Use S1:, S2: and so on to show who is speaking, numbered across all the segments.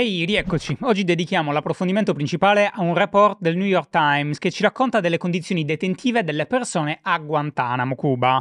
S1: Ehi, hey, rieccoci. Oggi dedichiamo l'approfondimento principale a un report del New York Times che ci racconta delle condizioni detentive delle persone a Guantanamo, Cuba.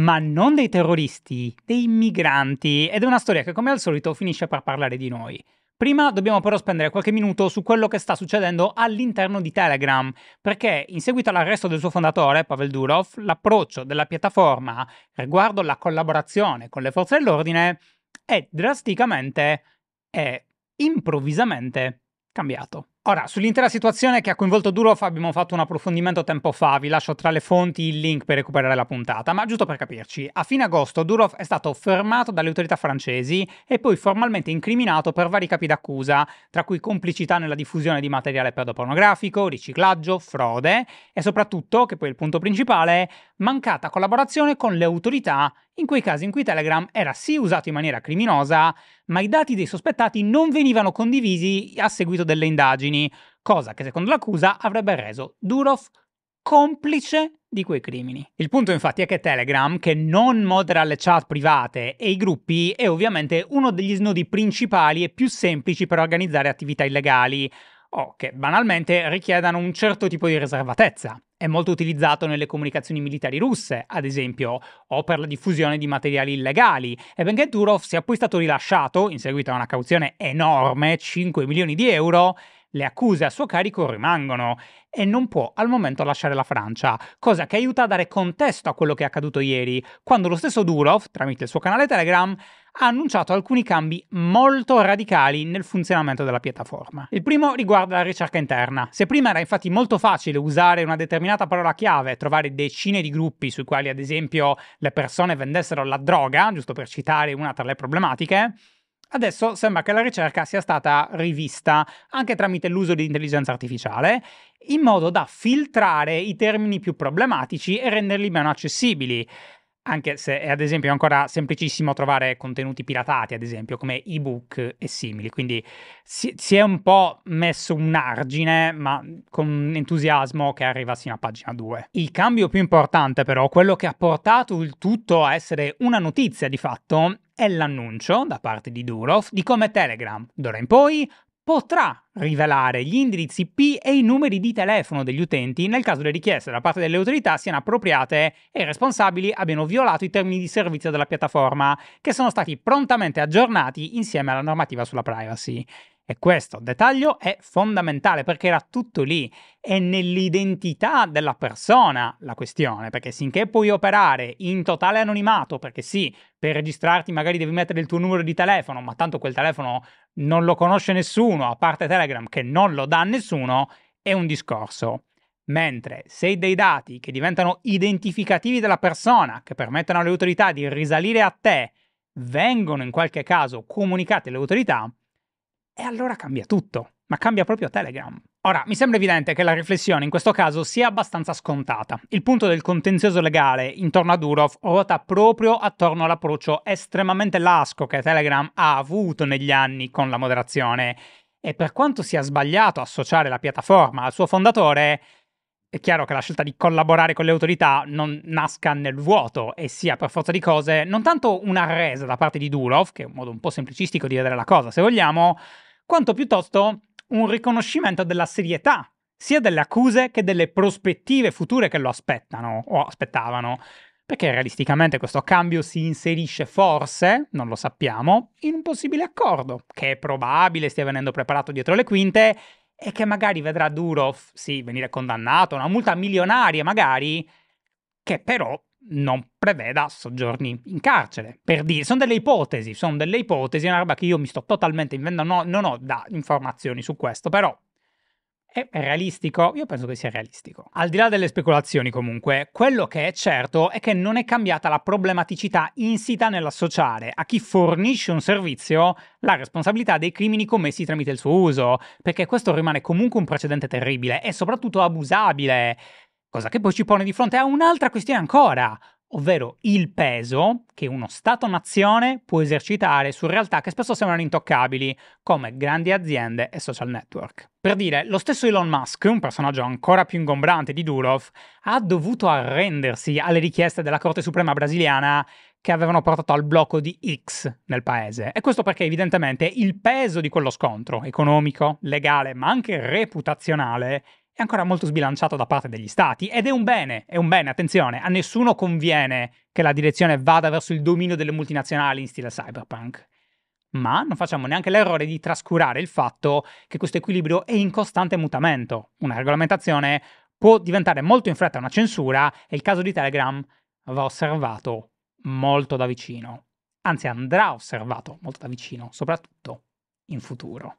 S1: Ma non dei terroristi, dei migranti. Ed è una storia che, come al solito, finisce per parlare di noi. Prima dobbiamo però spendere qualche minuto su quello che sta succedendo all'interno di Telegram, perché in seguito all'arresto del suo fondatore, Pavel Durov, l'approccio della piattaforma riguardo la collaborazione con le forze dell'ordine è drasticamente è improvvisamente cambiato. Ora, sull'intera situazione che ha coinvolto Durov abbiamo fatto un approfondimento tempo fa, vi lascio tra le fonti il link per recuperare la puntata, ma giusto per capirci, a fine agosto Durov è stato fermato dalle autorità francesi e poi formalmente incriminato per vari capi d'accusa, tra cui complicità nella diffusione di materiale pedopornografico, riciclaggio, frode e soprattutto, che poi è il punto principale, mancata collaborazione con le autorità in quei casi in cui Telegram era sì usato in maniera criminosa, ma i dati dei sospettati non venivano condivisi a seguito delle indagini, cosa che secondo l'accusa avrebbe reso Durov complice di quei crimini. Il punto infatti è che Telegram, che non modera le chat private e i gruppi, è ovviamente uno degli snodi principali e più semplici per organizzare attività illegali, o che banalmente richiedano un certo tipo di riservatezza. È molto utilizzato nelle comunicazioni militari russe, ad esempio, o per la diffusione di materiali illegali, e benché Durov sia poi stato rilasciato, in seguito a una cauzione enorme, 5 milioni di euro, le accuse a suo carico rimangono e non può al momento lasciare la Francia, cosa che aiuta a dare contesto a quello che è accaduto ieri, quando lo stesso Durov, tramite il suo canale Telegram, ha annunciato alcuni cambi molto radicali nel funzionamento della piattaforma. Il primo riguarda la ricerca interna. Se prima era infatti molto facile usare una determinata parola chiave e trovare decine di gruppi sui quali ad esempio le persone vendessero la droga, giusto per citare una tra le problematiche, Adesso sembra che la ricerca sia stata rivista anche tramite l'uso di intelligenza artificiale, in modo da filtrare i termini più problematici e renderli meno accessibili. Anche se, è ad esempio, ancora semplicissimo trovare contenuti piratati, ad esempio, come ebook e simili. Quindi si, si è un po' messo un argine, ma con un entusiasmo che arriva sino a pagina 2. Il cambio più importante, però, quello che ha portato il tutto a essere una notizia di fatto, è l'annuncio da parte di Durov di come Telegram d'ora in poi potrà rivelare gli indirizzi IP e i numeri di telefono degli utenti nel caso le richieste da parte delle autorità siano appropriate e i responsabili abbiano violato i termini di servizio della piattaforma, che sono stati prontamente aggiornati insieme alla normativa sulla privacy. E questo dettaglio è fondamentale perché era tutto lì, è nell'identità della persona la questione, perché finché puoi operare in totale anonimato, perché sì, per registrarti magari devi mettere il tuo numero di telefono, ma tanto quel telefono non lo conosce nessuno, a parte Telegram che non lo dà a nessuno, è un discorso. Mentre se dei dati che diventano identificativi della persona, che permettono alle autorità di risalire a te, vengono in qualche caso comunicati alle autorità, e allora cambia tutto, ma cambia proprio Telegram. Ora, mi sembra evidente che la riflessione in questo caso sia abbastanza scontata. Il punto del contenzioso legale intorno a Durov ruota proprio attorno all'approccio estremamente lasco che Telegram ha avuto negli anni con la moderazione. E per quanto sia sbagliato associare la piattaforma al suo fondatore, è chiaro che la scelta di collaborare con le autorità non nasca nel vuoto e sia per forza di cose non tanto una resa da parte di Durov, che è un modo un po' semplicistico di vedere la cosa, se vogliamo, quanto piuttosto un riconoscimento della serietà sia delle accuse che delle prospettive future che lo aspettano o aspettavano. Perché realisticamente questo cambio si inserisce forse, non lo sappiamo, in un possibile accordo, che è probabile stia venendo preparato dietro le quinte e che magari vedrà Durov, sì, venire condannato, una multa milionaria magari, che però non preveda soggiorni in carcere. Per dire, sono delle ipotesi, sono delle ipotesi, è una roba che io mi sto totalmente inventando, no, non ho da informazioni su questo, però è realistico? Io penso che sia realistico. Al di là delle speculazioni comunque, quello che è certo è che non è cambiata la problematicità insita nell'associare a chi fornisce un servizio la responsabilità dei crimini commessi tramite il suo uso, perché questo rimane comunque un precedente terribile e soprattutto abusabile cosa che poi ci pone di fronte a un'altra questione ancora, ovvero il peso che uno Stato-nazione può esercitare su realtà che spesso sembrano intoccabili, come grandi aziende e social network. Per dire, lo stesso Elon Musk, un personaggio ancora più ingombrante di Durov, ha dovuto arrendersi alle richieste della Corte Suprema brasiliana che avevano portato al blocco di X nel paese. E questo perché evidentemente il peso di quello scontro, economico, legale, ma anche reputazionale, è ancora molto sbilanciato da parte degli stati ed è un bene, è un bene, attenzione, a nessuno conviene che la direzione vada verso il dominio delle multinazionali in stile cyberpunk. Ma non facciamo neanche l'errore di trascurare il fatto che questo equilibrio è in costante mutamento. Una regolamentazione può diventare molto in fretta una censura e il caso di Telegram va osservato molto da vicino. Anzi, andrà osservato molto da vicino, soprattutto in futuro.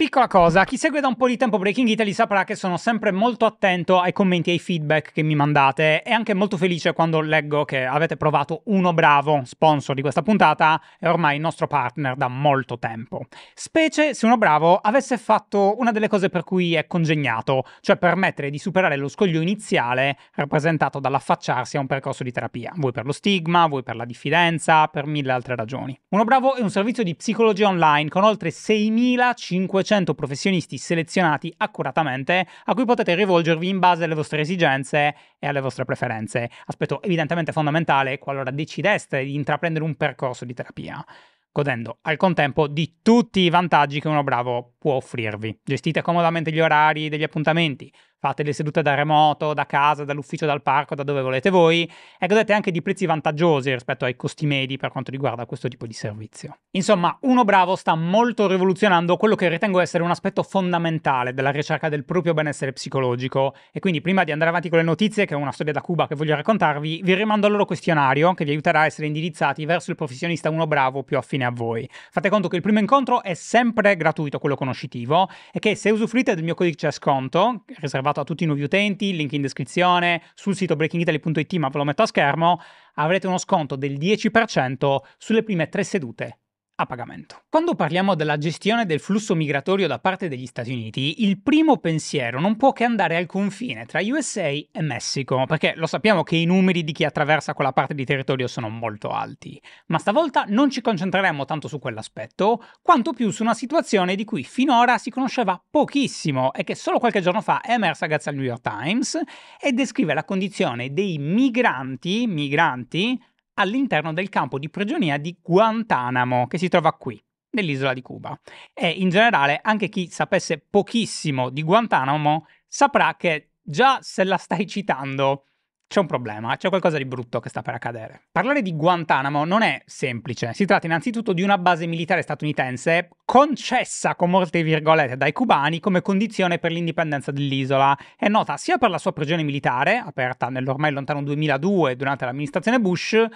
S1: Piccola cosa, chi segue da un po' di tempo Breaking Italy saprà che sono sempre molto attento ai commenti e ai feedback che mi mandate e anche molto felice quando leggo che avete provato Uno Bravo, sponsor di questa puntata, e ormai il nostro partner da molto tempo. Specie se Uno Bravo avesse fatto una delle cose per cui è congegnato, cioè permettere di superare lo scoglio iniziale rappresentato dall'affacciarsi a un percorso di terapia, vuoi per lo stigma, vuoi per la diffidenza, per mille altre ragioni. Uno Bravo è un servizio di psicologia online con oltre 6500 200 professionisti selezionati accuratamente a cui potete rivolgervi in base alle vostre esigenze e alle vostre preferenze, aspetto evidentemente fondamentale qualora decideste di intraprendere un percorso di terapia godendo al contempo di tutti i vantaggi che uno bravo può offrirvi. Gestite comodamente gli orari degli appuntamenti, fate le sedute da remoto, da casa, dall'ufficio, dal parco, da dove volete voi e godete anche di prezzi vantaggiosi rispetto ai costi medi per quanto riguarda questo tipo di servizio. Insomma, Uno Bravo sta molto rivoluzionando quello che ritengo essere un aspetto fondamentale della ricerca del proprio benessere psicologico e quindi prima di andare avanti con le notizie, che è una storia da Cuba che voglio raccontarvi, vi rimando al loro questionario che vi aiuterà a essere indirizzati verso il professionista Uno Bravo più affine a voi. Fate conto che il primo incontro è sempre gratuito, quello conoscitivo, e che se usufruite del mio codice sconto, riservato riservato a tutti i nuovi utenti, link in descrizione, sul sito breakingitaly.it, ma ve lo metto a schermo, avrete uno sconto del 10% sulle prime tre sedute a pagamento. Quando parliamo della gestione del flusso migratorio da parte degli Stati Uniti, il primo pensiero non può che andare al confine tra USA e Messico, perché lo sappiamo che i numeri di chi attraversa quella parte di territorio sono molto alti, ma stavolta non ci concentreremo tanto su quell'aspetto, quanto più su una situazione di cui finora si conosceva pochissimo e che solo qualche giorno fa è emersa grazie al New York Times e descrive la condizione dei migranti, migranti all'interno del campo di prigionia di Guantanamo, che si trova qui, nell'isola di Cuba. E in generale anche chi sapesse pochissimo di Guantanamo saprà che già se la stai citando c'è un problema, c'è qualcosa di brutto che sta per accadere. Parlare di Guantanamo non è semplice. Si tratta innanzitutto di una base militare statunitense concessa con molte virgolette dai cubani come condizione per l'indipendenza dell'isola. È nota sia per la sua prigione militare, aperta nell'ormai lontano 2002 durante l'amministrazione Bush, eh,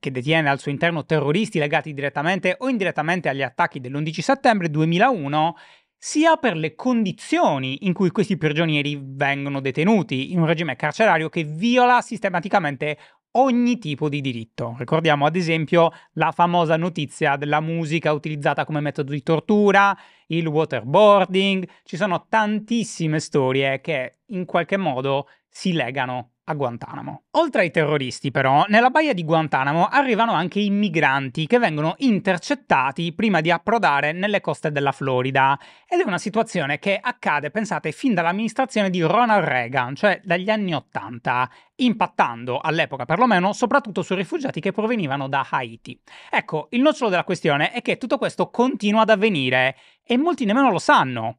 S1: che detiene al suo interno terroristi legati direttamente o indirettamente agli attacchi dell'11 settembre 2001 sia per le condizioni in cui questi prigionieri vengono detenuti in un regime carcerario che viola sistematicamente ogni tipo di diritto. Ricordiamo ad esempio la famosa notizia della musica utilizzata come metodo di tortura, il waterboarding, ci sono tantissime storie che in qualche modo si legano a Guantanamo. Oltre ai terroristi, però, nella baia di Guantanamo arrivano anche i migranti che vengono intercettati prima di approdare nelle coste della Florida. Ed è una situazione che accade, pensate, fin dall'amministrazione di Ronald Reagan, cioè dagli anni Ottanta, impattando all'epoca perlomeno soprattutto sui rifugiati che provenivano da Haiti. Ecco, il nocciolo della questione è che tutto questo continua ad avvenire e molti nemmeno lo sanno.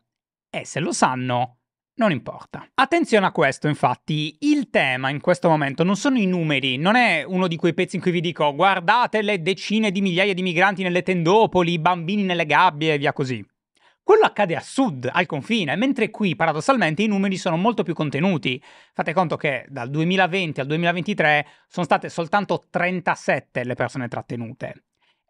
S1: E se lo sanno, non importa. Attenzione a questo, infatti, il tema in questo momento non sono i numeri, non è uno di quei pezzi in cui vi dico guardate le decine di migliaia di migranti nelle tendopoli, i bambini nelle gabbie e via così. Quello accade a sud, al confine, mentre qui paradossalmente i numeri sono molto più contenuti. Fate conto che dal 2020 al 2023 sono state soltanto 37 le persone trattenute.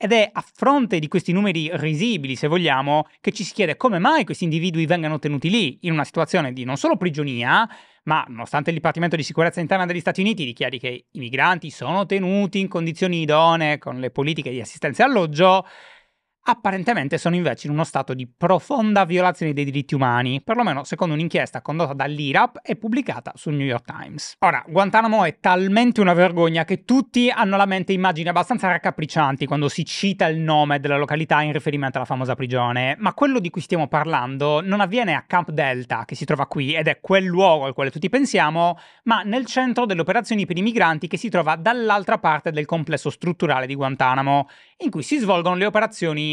S1: Ed è a fronte di questi numeri risibili, se vogliamo, che ci si chiede come mai questi individui vengano tenuti lì, in una situazione di non solo prigionia, ma nonostante il Dipartimento di Sicurezza Interna degli Stati Uniti dichiari che i migranti sono tenuti in condizioni idonee con le politiche di assistenza e alloggio, apparentemente sono invece in uno stato di profonda violazione dei diritti umani, perlomeno secondo un'inchiesta condotta dall'IRAP e pubblicata sul New York Times. Ora, Guantanamo è talmente una vergogna che tutti hanno alla mente immagini abbastanza raccapriccianti quando si cita il nome della località in riferimento alla famosa prigione, ma quello di cui stiamo parlando non avviene a Camp Delta, che si trova qui ed è quel luogo al quale tutti pensiamo, ma nel centro delle operazioni per i migranti che si trova dall'altra parte del complesso strutturale di Guantanamo, in cui si svolgono le operazioni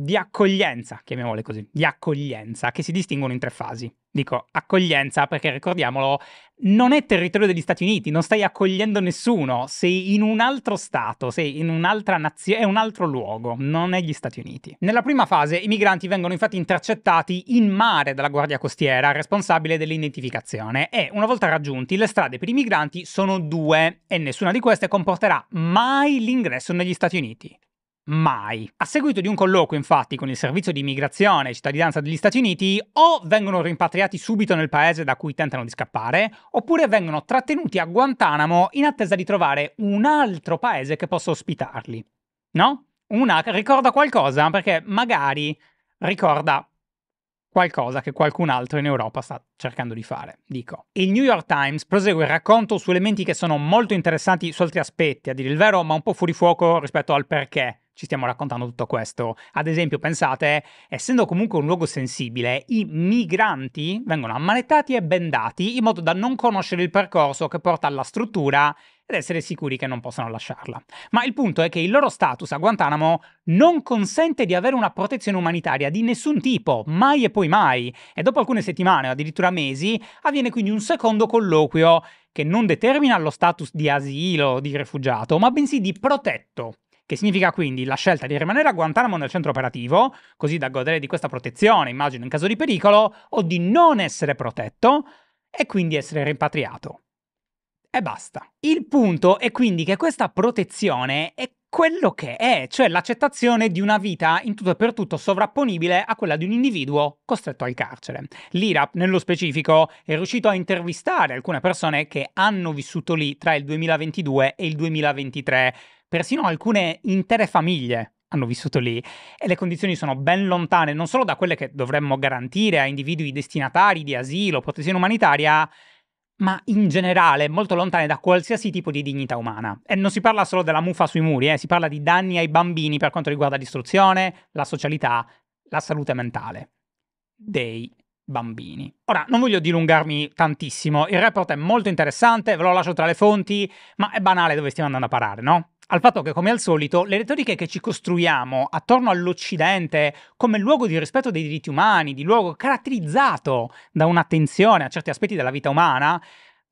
S1: di accoglienza, chiamiamole così, di accoglienza, che si distinguono in tre fasi. Dico accoglienza perché ricordiamolo, non è territorio degli Stati Uniti, non stai accogliendo nessuno, sei in un altro stato, sei in un'altra nazione, è un altro luogo, non è gli Stati Uniti. Nella prima fase i migranti vengono infatti intercettati in mare dalla Guardia Costiera, responsabile dell'identificazione, e una volta raggiunti le strade per i migranti sono due e nessuna di queste comporterà mai l'ingresso negli Stati Uniti mai. A seguito di un colloquio, infatti, con il servizio di immigrazione e cittadinanza degli Stati Uniti, o vengono rimpatriati subito nel paese da cui tentano di scappare, oppure vengono trattenuti a Guantanamo in attesa di trovare un altro paese che possa ospitarli. No? Una ricorda qualcosa, perché magari ricorda qualcosa che qualcun altro in Europa sta cercando di fare, dico. Il New York Times prosegue il racconto su elementi che sono molto interessanti su altri aspetti, a dire il vero, ma un po' fuori fuoco rispetto al perché ci stiamo raccontando tutto questo. Ad esempio, pensate, essendo comunque un luogo sensibile, i migranti vengono ammanettati e bendati in modo da non conoscere il percorso che porta alla struttura ed essere sicuri che non possano lasciarla. Ma il punto è che il loro status a Guantanamo non consente di avere una protezione umanitaria di nessun tipo, mai e poi mai, e dopo alcune settimane o addirittura mesi avviene quindi un secondo colloquio che non determina lo status di asilo, o di rifugiato, ma bensì di protetto che significa quindi la scelta di rimanere a Guantanamo nel centro operativo, così da godere di questa protezione, immagino, in caso di pericolo, o di non essere protetto e quindi essere rimpatriato. E basta. Il punto è quindi che questa protezione è quello che è, cioè l'accettazione di una vita in tutto e per tutto sovrapponibile a quella di un individuo costretto al carcere. L'IRAP, nello specifico, è riuscito a intervistare alcune persone che hanno vissuto lì tra il 2022 e il 2023 persino alcune intere famiglie hanno vissuto lì e le condizioni sono ben lontane non solo da quelle che dovremmo garantire a individui destinatari di asilo, protezione umanitaria, ma in generale molto lontane da qualsiasi tipo di dignità umana. E non si parla solo della muffa sui muri, eh, si parla di danni ai bambini per quanto riguarda l'istruzione, la socialità, la salute mentale dei bambini. Ora, non voglio dilungarmi tantissimo, il report è molto interessante, ve lo lascio tra le fonti, ma è banale dove stiamo andando a parare, no? al fatto che, come al solito, le retoriche che ci costruiamo attorno all'Occidente come luogo di rispetto dei diritti umani, di luogo caratterizzato da un'attenzione a certi aspetti della vita umana,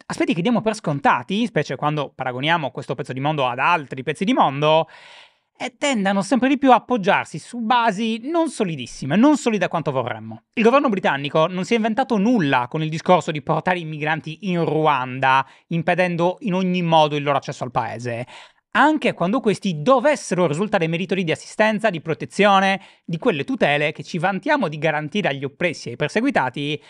S1: aspetti che diamo per scontati, specie quando paragoniamo questo pezzo di mondo ad altri pezzi di mondo, e tendano sempre di più a appoggiarsi su basi non solidissime, non solide quanto vorremmo. Il governo britannico non si è inventato nulla con il discorso di portare i migranti in Ruanda, impedendo in ogni modo il loro accesso al paese anche quando questi dovessero risultare meritori di assistenza, di protezione, di quelle tutele che ci vantiamo di garantire agli oppressi e ai perseguitati,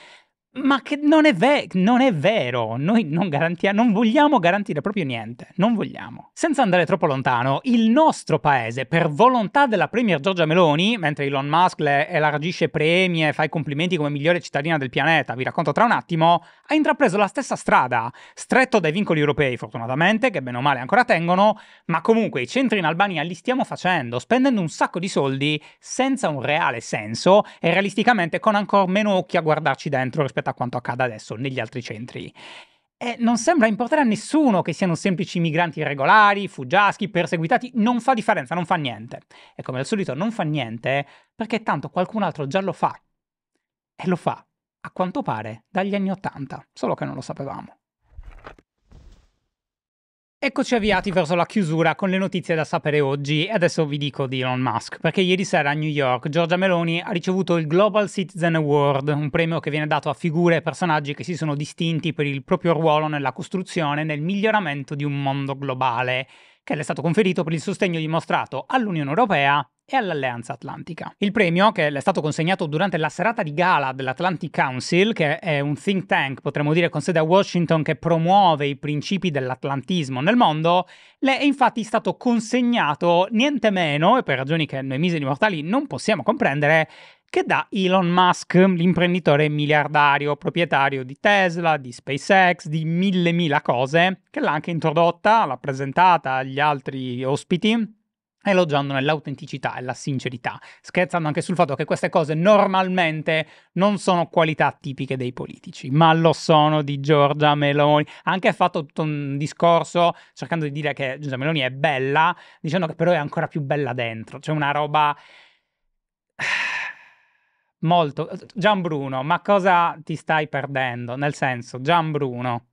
S1: ma che non è, ve- non è vero, noi non, garantia- non vogliamo garantire proprio niente, non vogliamo. Senza andare troppo lontano, il nostro paese, per volontà della Premier Giorgia Meloni, mentre Elon Musk le elargisce premi e fa i complimenti come migliore cittadina del pianeta, vi racconto tra un attimo, ha intrapreso la stessa strada, stretto dai vincoli europei fortunatamente, che bene o male ancora tengono, ma comunque i centri in Albania li stiamo facendo, spendendo un sacco di soldi senza un reale senso e realisticamente con ancora meno occhi a guardarci dentro rispetto rispetto a quanto accada adesso negli altri centri. E non sembra importare a nessuno che siano semplici migranti irregolari, fuggiaschi, perseguitati, non fa differenza, non fa niente. E come al solito non fa niente perché tanto qualcun altro già lo fa. E lo fa, a quanto pare, dagli anni Ottanta, solo che non lo sapevamo. Eccoci avviati verso la chiusura con le notizie da sapere oggi e adesso vi dico di Elon Musk, perché ieri sera a New York Giorgia Meloni ha ricevuto il Global Citizen Award, un premio che viene dato a figure e personaggi che si sono distinti per il proprio ruolo nella costruzione e nel miglioramento di un mondo globale, che le è stato conferito per il sostegno dimostrato all'Unione Europea e all'Alleanza Atlantica. Il premio, che le è stato consegnato durante la serata di gala dell'Atlantic Council, che è un think tank, potremmo dire, con sede a Washington che promuove i principi dell'atlantismo nel mondo, le è infatti stato consegnato niente meno, e per ragioni che noi miseri mortali non possiamo comprendere, che da Elon Musk, l'imprenditore miliardario, proprietario di Tesla, di SpaceX, di mille mila cose, che l'ha anche introdotta, l'ha presentata agli altri ospiti elogiandone l'autenticità e la sincerità, scherzando anche sul fatto che queste cose normalmente non sono qualità tipiche dei politici, ma lo sono di Giorgia Meloni. Ha anche fatto tutto un discorso cercando di dire che Giorgia Meloni è bella, dicendo che però è ancora più bella dentro, c'è cioè, una roba molto Gian Bruno, ma cosa ti stai perdendo? Nel senso, Gian Bruno,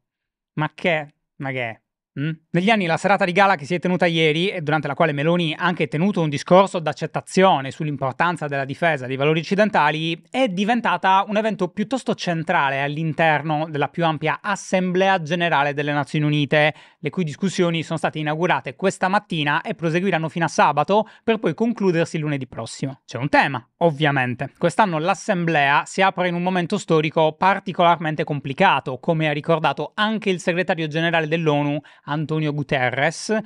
S1: ma che ma che Mm. Negli anni la serata di gala che si è tenuta ieri e durante la quale Meloni ha anche tenuto un discorso d'accettazione sull'importanza della difesa dei valori occidentali è diventata un evento piuttosto centrale all'interno della più ampia Assemblea Generale delle Nazioni Unite, le cui discussioni sono state inaugurate questa mattina e proseguiranno fino a sabato per poi concludersi lunedì prossimo. C'è un tema, ovviamente. Quest'anno l'assemblea si apre in un momento storico particolarmente complicato, come ha ricordato anche il segretario generale dell'ONU, Antonio Guterres,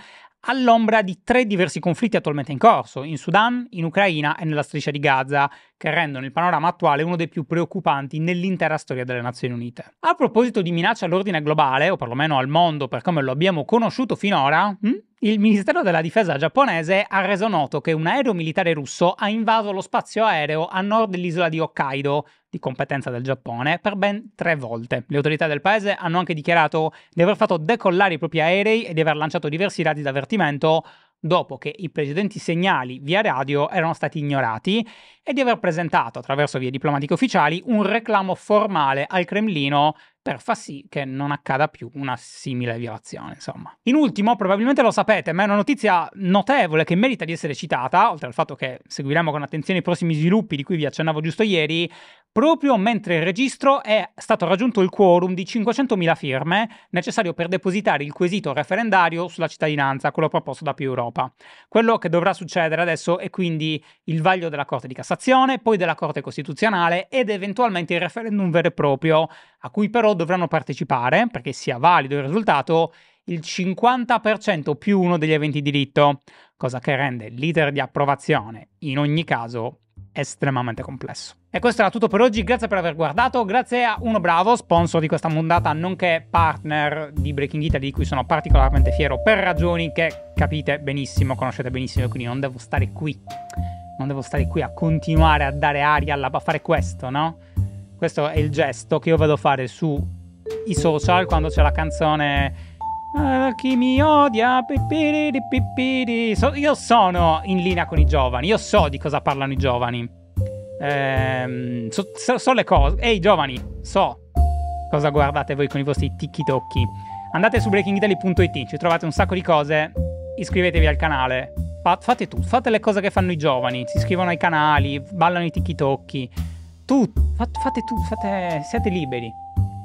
S1: all'ombra di tre diversi conflitti attualmente in corso, in Sudan, in Ucraina e nella striscia di Gaza, che rendono il panorama attuale uno dei più preoccupanti nell'intera storia delle Nazioni Unite. A proposito di minacce all'ordine globale, o perlomeno al mondo per come lo abbiamo conosciuto finora, hm? il Ministero della Difesa giapponese ha reso noto che un aereo militare russo ha invaso lo spazio aereo a nord dell'isola di Hokkaido, di competenza del Giappone, per ben tre volte. Le autorità del paese hanno anche dichiarato di aver fatto decollare i propri aerei e di aver lanciato diversi razzi d'avvertimento dopo che i precedenti segnali via radio erano stati ignorati e di aver presentato attraverso vie diplomatiche ufficiali un reclamo formale al Cremlino per far sì che non accada più una simile violazione, insomma. In ultimo, probabilmente lo sapete, ma è una notizia notevole che merita di essere citata, oltre al fatto che seguiremo con attenzione i prossimi sviluppi di cui vi accennavo giusto ieri, proprio mentre il registro è stato raggiunto il quorum di 500.000 firme necessario per depositare il quesito referendario sulla cittadinanza, quello proposto da Più Europa. Quello che dovrà succedere adesso è quindi il vaglio della Corte di Cassazione, poi della Corte Costituzionale ed eventualmente il referendum vero e proprio, a cui però dovranno partecipare, perché sia valido il risultato, il 50% più uno degli aventi diritto, cosa che rende l'iter di approvazione, in ogni caso, estremamente complesso. E questo era tutto per oggi, grazie per aver guardato, grazie a Uno Bravo, sponsor di questa mondata, nonché partner di Breaking Italy, di cui sono particolarmente fiero per ragioni che capite benissimo, conoscete benissimo, quindi non devo stare qui, non devo stare qui a continuare a dare aria alla... a fare questo, no? Questo è il gesto che io vado a fare sui social quando c'è la canzone Ah, chi mi odia, io sono in linea con i giovani, io so di cosa parlano i giovani. Ehm, so, so, so le cose. Ehi giovani, so cosa guardate voi con i vostri ticchi tocchi. Andate su breakingitaly.it, ci trovate un sacco di cose, iscrivetevi al canale, fate tutto, fate le cose che fanno i giovani, si iscrivono ai canali, ballano i ticchi tocchi, tutto, fate tutto, fate, siete liberi,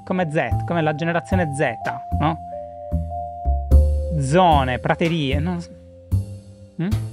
S1: come Z, come la generazione Z, no? zone, praterie. Non... Mm?